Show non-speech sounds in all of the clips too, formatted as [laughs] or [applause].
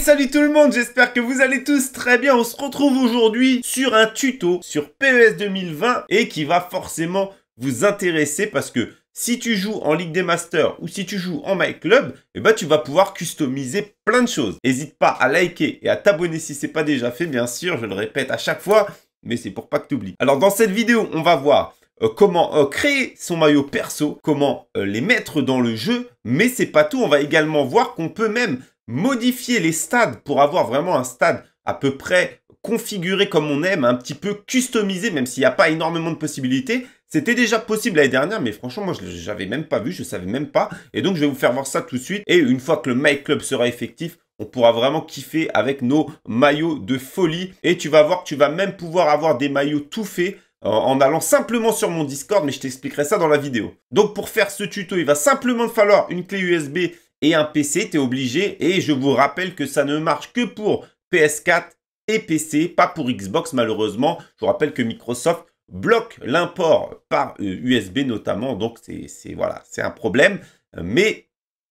salut tout le monde, j'espère que vous allez tous très bien. On se retrouve aujourd'hui sur un tuto sur PES 2020 et qui va forcément vous intéresser parce que si tu joues en Ligue des Masters ou si tu joues en My Club, eh ben, tu vas pouvoir customiser plein de choses. N'hésite pas à liker et à t'abonner si ce n'est pas déjà fait, bien sûr, je le répète à chaque fois, mais c'est pour pas que tu oublies. Alors dans cette vidéo, on va voir euh, comment euh, créer son maillot perso, comment euh, les mettre dans le jeu, mais c'est pas tout, on va également voir qu'on peut même modifier les stades pour avoir vraiment un stade à peu près configuré comme on aime, un petit peu customisé, même s'il n'y a pas énormément de possibilités. C'était déjà possible l'année dernière, mais franchement, moi, je l'avais même pas vu, je ne savais même pas. Et donc, je vais vous faire voir ça tout de suite. Et une fois que le My Club sera effectif, on pourra vraiment kiffer avec nos maillots de folie. Et tu vas voir que tu vas même pouvoir avoir des maillots tout faits euh, en allant simplement sur mon Discord, mais je t'expliquerai ça dans la vidéo. Donc pour faire ce tuto, il va simplement falloir une clé USB et un PC, tu es obligé. Et je vous rappelle que ça ne marche que pour PS4 et PC, pas pour Xbox malheureusement. Je vous rappelle que Microsoft bloque l'import par USB euh, notamment, donc c'est voilà, c'est un problème. Euh, mais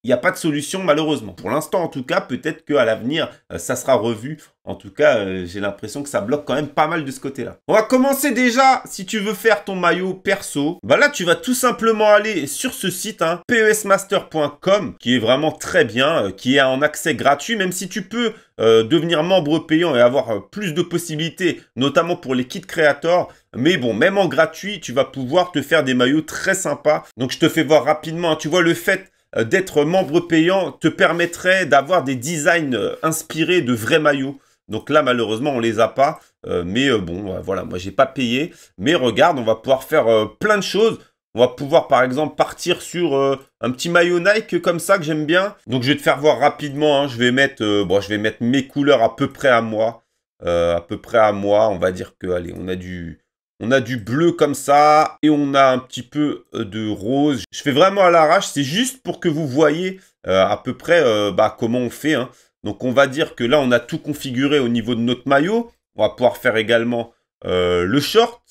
il n'y a pas de solution malheureusement. Pour l'instant en tout cas, peut-être qu'à l'avenir, euh, ça sera revu. En tout cas, euh, j'ai l'impression que ça bloque quand même pas mal de ce côté-là. On va commencer déjà, si tu veux faire ton maillot perso, voilà, bah là tu vas tout simplement aller sur ce site, hein, pesmaster.com, qui est vraiment très bien, euh, qui est en accès gratuit, même si tu peux devenir membre payant et avoir plus de possibilités, notamment pour les kits créateurs. Mais bon, même en gratuit, tu vas pouvoir te faire des maillots très sympas. Donc je te fais voir rapidement, hein. tu vois le fait euh, d'être membre payant te permettrait d'avoir des designs euh, inspirés de vrais maillots. Donc là, malheureusement, on les a pas. Euh, mais bon, voilà, moi, j'ai pas payé. Mais regarde, on va pouvoir faire plein de choses. On va pouvoir, par exemple, partir sur un petit maillot Nike comme ça que j'aime bien. Donc, je vais te faire voir rapidement. Hein. Je, vais mettre, bon, je vais mettre mes couleurs à peu près à moi. à peu près à moi. On va dire que, allez, on a du, on a du bleu comme ça et on a un petit peu euh, de rose. Je fais vraiment à l'arrache, c'est juste pour que vous voyez euh, à peu près euh, bah, comment on fait. Hein. Donc on va dire que là on a tout configuré au niveau de notre maillot. On va pouvoir faire également le short.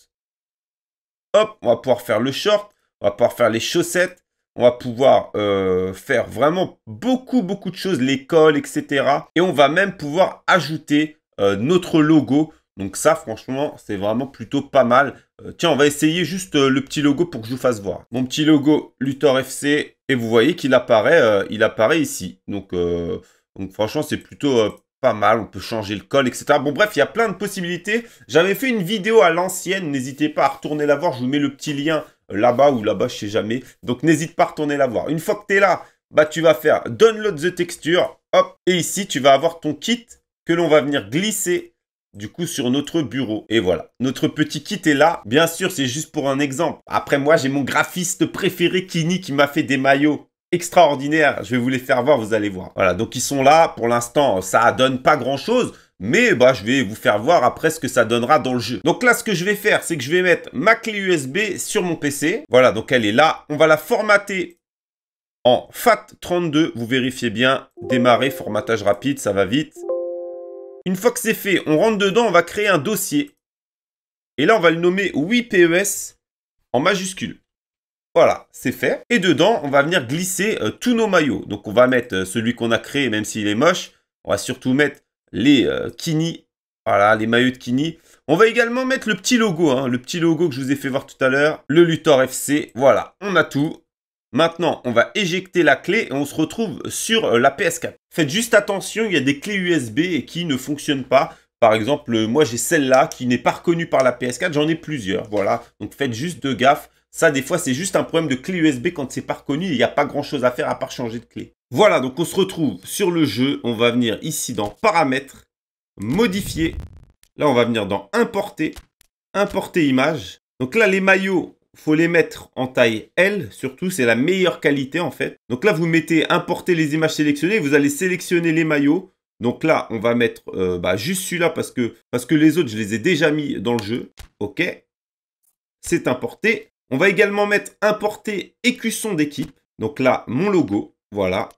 Hop, on va pouvoir faire le short. On va pouvoir faire les chaussettes. On va pouvoir faire vraiment beaucoup beaucoup de choses, l'école, etc. Et on va même pouvoir ajouter notre logo donc ça, franchement, c'est vraiment plutôt pas mal. Euh, tiens, on va essayer juste euh, le petit logo pour que je vous fasse voir. Mon petit logo Luthor FC, et vous voyez qu'il apparaît, euh, il apparaît ici. Donc, donc franchement, c'est plutôt pas mal. On peut changer le col, etc. Bon, bref, il y a plein de possibilités. J'avais fait une vidéo à l'ancienne. N'hésitez pas à retourner la voir. Je vous mets le petit lien là-bas ou là-bas, je sais jamais. Donc, n'hésite pas à retourner la voir. Une fois que tu es là, bah, tu vas faire Download the Texture. Hop, et ici, tu vas avoir ton kit que l'on va venir glisser du coup sur notre bureau. Et voilà, notre petit kit est là. Bien sûr, c'est juste pour un exemple. Après moi, j'ai mon graphiste préféré Kini qui m'a fait des maillots extraordinaires. Je vais vous les faire voir, vous allez voir. Voilà, donc ils sont là. Pour l'instant, ça donne pas grand-chose. Mais bah, je vais vous faire voir après ce que ça donnera dans le jeu. Donc là, ce que je vais faire, c'est que je vais mettre ma clé USB sur mon PC. Voilà, donc elle est là. On va la formater en FAT32. Vous vérifiez bien. Démarrer, formatage rapide, ça va vite. Une fois que c'est fait, on rentre dedans, on va créer un dossier. Et là, on va le nommer oui PES en majuscule. Voilà, c'est fait. Et dedans, on va venir glisser euh, tous nos maillots. Donc, on va mettre euh, celui qu'on a créé, même s'il est moche. On va surtout mettre les euh, Kini. Voilà, les maillots de Kini. On va également mettre le petit logo, hein. le petit logo que je vous ai fait voir tout à l'heure, le Luthor FC. Voilà, on a tout. Maintenant, on va éjecter la clé et on se retrouve sur euh, la PS4. Faites juste attention, il y a des clés USB qui ne fonctionnent pas. Par exemple, euh, moi j'ai celle-là qui n'est pas reconnue par la PS4, j'en ai plusieurs, voilà. Donc faites juste de gaffe. Ça, des fois, c'est juste un problème de clé USB quand c'est pas reconnu, il n'y a pas grand-chose à faire à part changer de clé. Voilà, donc on se retrouve sur le jeu. On va venir ici dans Paramètres, Modifier. Là, on va venir dans Importer, Importer image. Donc là, les maillots, faut les mettre en taille L, surtout, c'est la meilleure qualité en fait. Donc là, vous mettez importer les images sélectionnées, vous allez sélectionner les maillots. Donc là, on va mettre euh, bah, juste celui-là parce que, parce que les autres, je les ai déjà mis dans le jeu. OK. C'est importé. On va également mettre importer écusson d'équipe. Donc là, mon logo. Voilà.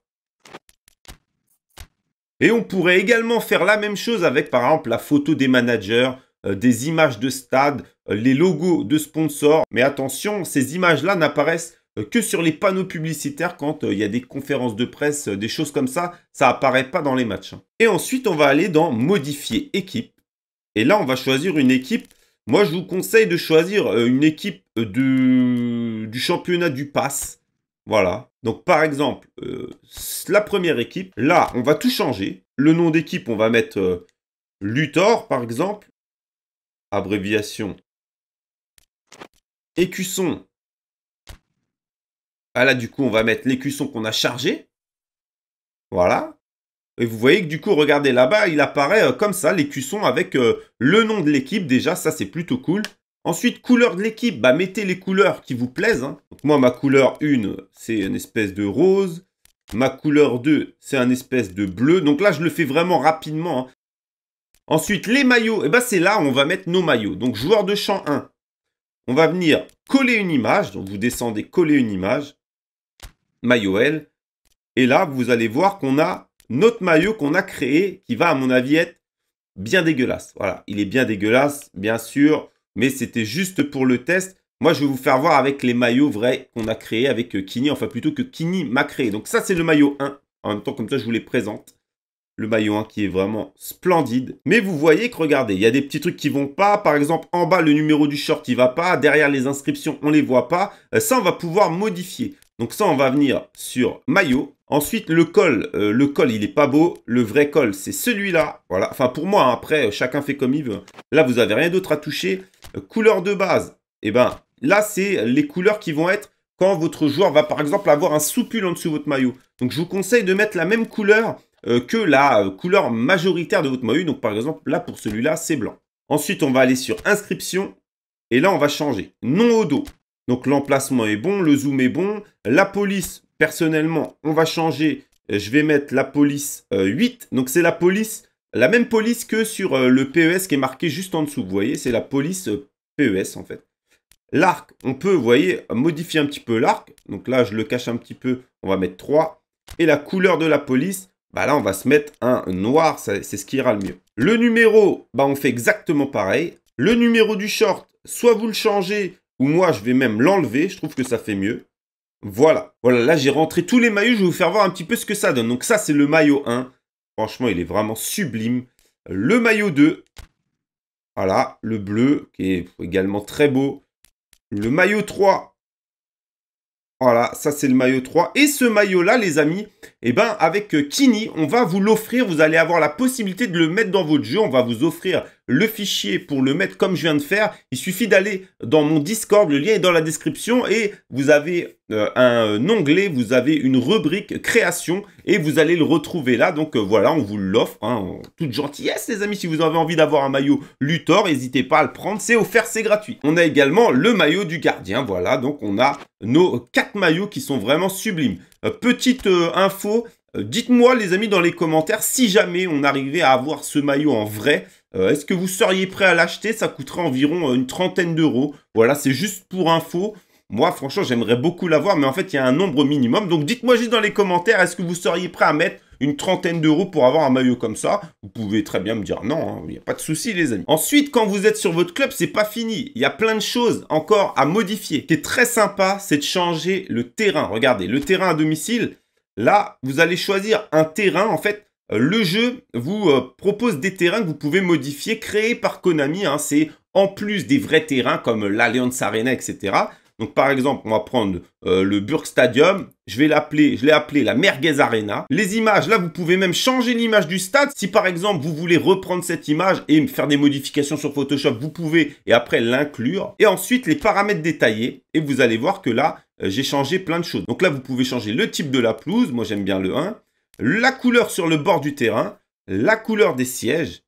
Et on pourrait également faire la même chose avec, par exemple, la photo des managers, euh, des images de stade, euh, les logos de sponsors. Mais attention, ces images-là n'apparaissent euh, que sur les panneaux publicitaires quand il y a des conférences de presse, des choses comme ça, ça apparaît pas dans les matchs. Hein. Et ensuite, on va aller dans modifier équipe. Et là, on va choisir une équipe. Moi, je vous conseille de choisir une équipe du championnat du pass. Voilà. Donc, par exemple, la première équipe, là, on va tout changer. Le nom d'équipe, on va mettre Luthor, par exemple abréviation. Écusson. Ah là, du coup, on va mettre l'écusson qu'on a chargé. Voilà. Et vous voyez que du coup, regardez là-bas, il apparaît euh, comme ça, l'écusson avec euh, le nom de l'équipe. Déjà, ça, c'est plutôt cool. Ensuite, couleur de l'équipe, bah, mettez les couleurs qui vous plaisent. Hein. Donc, moi, ma couleur 1, c'est une espèce de rose. Ma couleur 2, c'est un espèce de bleu. Donc là, je le fais vraiment rapidement. Hein. Ensuite, les maillots, et eh ben, c'est là où on va mettre nos maillots. Donc, joueur de champ 1, on va venir coller une image. Donc, vous descendez, coller une image, maillot L. Et là, vous allez voir qu'on a notre maillot qu'on a créé, qui va, à mon avis, être bien dégueulasse. Voilà, il est bien dégueulasse, bien sûr, mais c'était juste pour le test. Moi, je vais vous faire voir avec les maillots vrais qu'on a créés avec euh, Kini, enfin plutôt que Kini m'a créé. Donc ça, c'est le maillot 1. En même temps, comme ça, je vous les présente le maillot qui est vraiment splendide. Mais vous voyez que regardez, il y a des petits trucs qui vont pas. Par exemple, en bas, le numéro du short qui va pas. Derrière les inscriptions, on les voit pas. Euh, ça, on va pouvoir modifier. Donc ça, on va venir sur maillot. Ensuite, le col. Euh, le col, il est pas beau. Le vrai col, c'est celui-là. Voilà. Enfin, pour moi, hein, après, euh, chacun fait comme il veut. Là, vous n'avez rien d'autre à toucher. couleur de base. Eh ben, là, c'est les couleurs qui vont être quand votre joueur va, par exemple, avoir un soupule en dessous de votre maillot. Donc, je vous conseille de mettre la même couleur euh, que la euh, couleur majoritaire de votre maillot. Donc par exemple, là pour celui-là, c'est blanc. Ensuite, on va aller sur inscription et là, on va changer. Non au dos. Donc l'emplacement est bon, le zoom est bon. La police, personnellement, on va changer. Euh, je vais mettre la police 8. Donc c'est la police, la même police que sur le PES qui est marqué juste en dessous. Vous voyez, c'est la police PES en fait. L'arc, on peut, vous voyez, modifier un petit peu l'arc. Donc là, je le cache un petit peu. On va mettre 3. Et la couleur de la police, bah là, on va se mettre un noir, c'est ce qui ira le mieux. Le numéro, bah on fait exactement pareil. Le numéro du short, soit vous le changez, ou moi, je vais même l'enlever. Je trouve que ça fait mieux. Voilà. Voilà, là, j'ai rentré tous les maillots. Je vais vous faire voir un petit peu ce que ça donne. Donc ça, c'est le maillot 1. Franchement, il est vraiment sublime. Le maillot 2. Voilà, le bleu, qui est également très beau. Le maillot 3, voilà, ça c'est le maillot 3. Et ce maillot-là, les amis, eh ben, avec euh, Kini, on va vous l'offrir. Vous allez avoir la possibilité de le mettre dans votre jeu. On va vous offrir le fichier pour le mettre comme je viens de faire, il suffit d'aller dans mon Discord, le lien est dans la description et vous avez euh, un euh, onglet, vous avez une rubrique création et vous allez le retrouver là. Donc euh, voilà, on vous l'offre hein, en toute gentillesse les amis. Si vous avez envie d'avoir un maillot Luthor, n'hésitez pas à le prendre, c'est offert, c'est gratuit. On a également le maillot du gardien, voilà. Donc on a nos quatre maillots qui sont vraiment sublimes. petite info, Dites-moi les amis dans les commentaires si jamais on arrivait à avoir ce maillot en vrai, euh, est-ce que vous seriez prêt à l'acheter Ça coûterait environ euh, une trentaine d'euros. Voilà, c'est juste pour info. Moi, franchement, j'aimerais beaucoup l'avoir, mais en fait, il y a un nombre minimum. Donc, dites-moi juste dans les commentaires, est-ce que vous seriez prêt à mettre une trentaine d'euros pour avoir un maillot comme ça Vous pouvez très bien me dire non, hein, il n'y a pas de souci, les amis. Ensuite, quand vous êtes sur votre club, c'est pas fini. Il y a plein de choses encore à modifier. Ce qui est très sympa, c'est de changer le terrain. Regardez, le terrain à domicile, là, vous allez choisir un terrain, en fait, le jeu vous euh, propose des terrains que vous pouvez modifier, créés par Konami. Hein. c'est en plus des vrais terrains comme l'Alliance Arena, etc. Donc par exemple, on va prendre euh, le Burg Stadium, je vais l'appeler, je l'ai appelé la Merguez Arena. Les images, là vous pouvez même changer l'image du stade. Si par exemple vous voulez reprendre cette image et faire des modifications sur Photoshop, vous pouvez et après l'inclure. Et ensuite les paramètres détaillés et vous allez voir que là euh, j'ai changé plein de choses. Donc là vous pouvez changer le type de la pelouse, moi j'aime bien le 1 la couleur sur le bord du terrain, la couleur des sièges,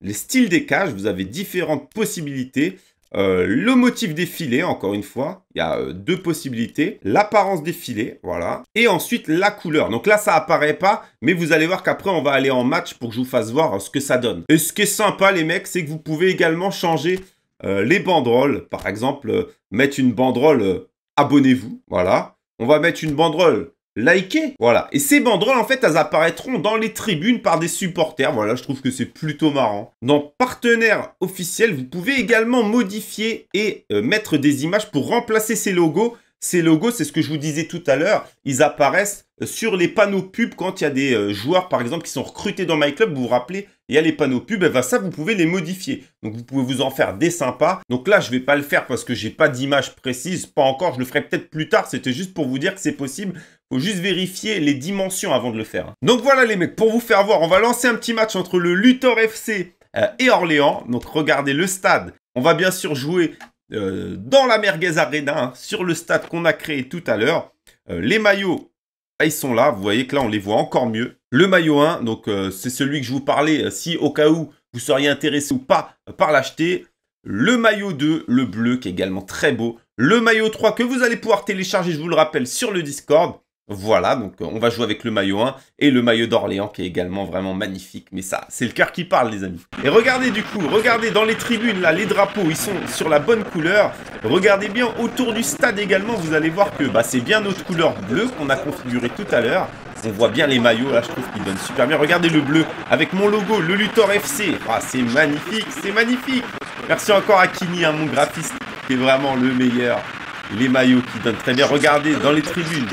les styles des cages, vous avez différentes possibilités. Euh, le motif des filets, encore une fois, il y a euh, deux possibilités. L'apparence des filets, voilà. Et ensuite, la couleur. Donc là, ça apparaît pas, mais vous allez voir qu'après, on va aller en match pour que je vous fasse voir euh, ce que ça donne. Et ce qui est sympa, les mecs, c'est que vous pouvez également changer les banderoles. Par exemple, mettre une banderole Abonnez-vous, voilà. On va mettre une banderole liker. Voilà. Et ces banderoles, en fait, elles apparaîtront dans les tribunes par des supporters. Voilà, je trouve que c'est plutôt marrant. Dans Partenaires officiels », vous pouvez également modifier et euh, mettre des images pour remplacer ces logos. Ces logos, c'est ce que je vous disais tout à l'heure, ils apparaissent euh, sur les panneaux pubs quand il y a des euh, joueurs, par exemple, qui sont recrutés dans MyClub. Vous vous rappelez, il y a les panneaux pubs, et eh bien, ça, vous pouvez les modifier. Donc, vous pouvez vous en faire des sympas. Donc là, je ne vais pas le faire parce que je n'ai pas d'image précise, pas encore. Je le ferai peut-être plus tard. C'était juste pour vous dire que c'est possible. Faut juste vérifier les dimensions avant de le faire. Donc voilà les mecs, pour vous faire voir, on va lancer un petit match entre le Luthor FC euh, et Orléans. Donc regardez le stade. On va bien sûr jouer euh, dans la Merguez Arena, hein, sur le stade qu'on a créé tout à l'heure. Euh, les maillots, bah, ils sont là. Vous voyez que là, on les voit encore mieux. Le maillot 1, donc c'est celui que je vous parlais. si au cas où vous seriez intéressé ou pas par l'acheter. Le maillot 2, le bleu, qui est également très beau. Le maillot 3 que vous allez pouvoir télécharger, je vous le rappelle, sur le Discord. Voilà, donc euh, on va jouer avec le maillot 1 et le maillot d'Orléans qui est également vraiment magnifique. Mais ça, c'est le cœur qui parle les amis. Et regardez du coup, regardez dans les tribunes là, les drapeaux, ils sont sur la bonne couleur. Regardez bien autour du stade également, vous allez voir que bah, c'est bien notre couleur bleue qu'on a configuré tout à l'heure. On voit bien les maillots là, je trouve qu'ils donnent super bien. Regardez le bleu avec mon logo, le Luthor FC. Ah, c'est magnifique, c'est magnifique. Merci encore à Kini, hein, mon graphiste, qui est vraiment le meilleur les maillots qui donnent très bien. Regardez dans les tribunes,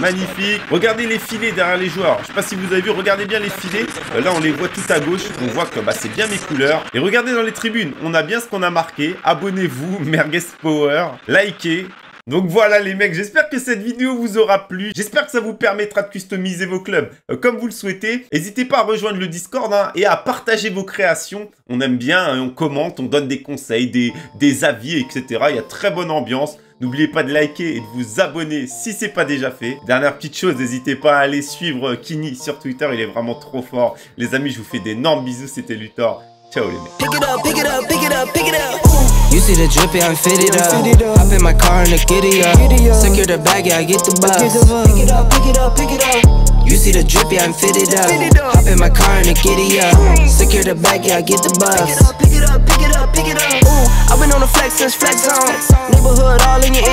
magnifique. Regardez les filets derrière les joueurs. Je sais pas si vous avez vu, regardez bien les filets. Euh, là, on les voit tout à gauche. On voit que bah, c'est bien mes couleurs. Et regardez dans les tribunes, on a bien ce qu'on a marqué. Abonnez-vous, [laughs] Merguez Power, likez. Donc voilà les mecs, j'espère que cette vidéo vous aura plu. J'espère que ça vous permettra de customiser vos clubs euh, comme vous le souhaitez. N'hésitez pas à rejoindre le Discord hein, et à partager vos créations. On aime bien, hein, on commente, on donne des conseils, des, des avis, etc. Il y a très bonne ambiance. N'oubliez pas de liker et de vous abonner si c'est pas déjà fait. Dernière petite chose, n'hésitez pas à aller suivre euh, Kini sur Twitter, il est vraiment trop fort. Les amis, je vous fais d'énormes bisous, c'était Luthor. Ciao les mecs. You see the drippy, I'm fitted up. Hop in my car and the giddy up. Secure the bag, yeah, I get the bus. Pick it up, pick it up, pick it up. You see the drippy, I'm fitted up. Hop in my car and the giddy up. Secure the bag, yeah, I get the bus. Pick it up, pick it up, pick it up, pick it up. Ooh, I've been on the flex since flex on. Neighborhood all in your